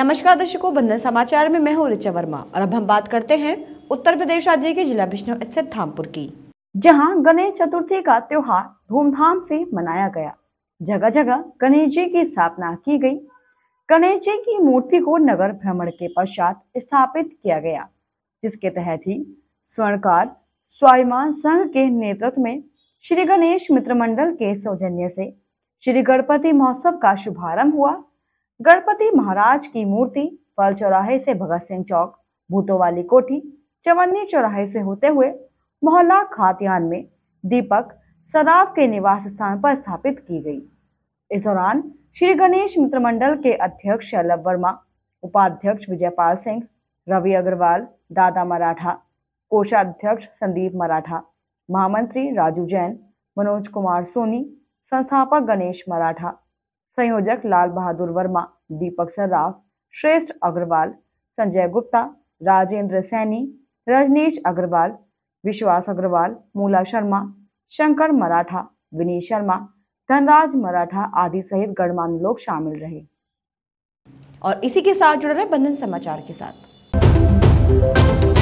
नमस्कार दर्शकों बंधन समाचार में मैं हूँ ऋचा वर्मा और अब हम बात करते हैं उत्तर प्रदेश राज्य के जिला विष्णु स्थित धामपुर की जहाँ गणेश चतुर्थी का त्योहार धूमधाम से मनाया गया जगह जगह गणेश जी की स्थापना की गई गणेश जी की मूर्ति को नगर भ्रमण के पश्चात स्थापित किया गया जिसके तहत ही स्वर्णकार स्वाभिमान संघ के नेतृत्व में श्री गणेश मित्र मंडल के सौजन्य से श्री गणपति महोत्सव का शुभारंभ हुआ गणपति महाराज की मूर्ति पल चौराहे से भगत सिंह चौक भूतों वाली कोठी चवन्नी चौराहे से होते हुए मोहल्ला खातियान में दीपक सराफ के निवास स्थान पर स्थापित की गई इस दौरान श्री गणेश मित्र मंडल के अध्यक्ष शैलभ वर्मा उपाध्यक्ष विजयपाल सिंह रवि अग्रवाल दादा मराठा कोषाध्यक्ष संदीप मराठा महामंत्री राजू जैन मनोज कुमार सोनी संस्थापक गणेश मराठा संयोजक लाल बहादुर वर्मा दीपक सर्राफ श्रेष्ठ अग्रवाल संजय गुप्ता राजेंद्र सैनी रजनीश अग्रवाल विश्वास अग्रवाल मूला शर्मा शंकर मराठा विनीत शर्मा धनराज मराठा आदि सहित गणमान्य लोग शामिल रहे और इसी के साथ जुड़ रहे बंधन समाचार के साथ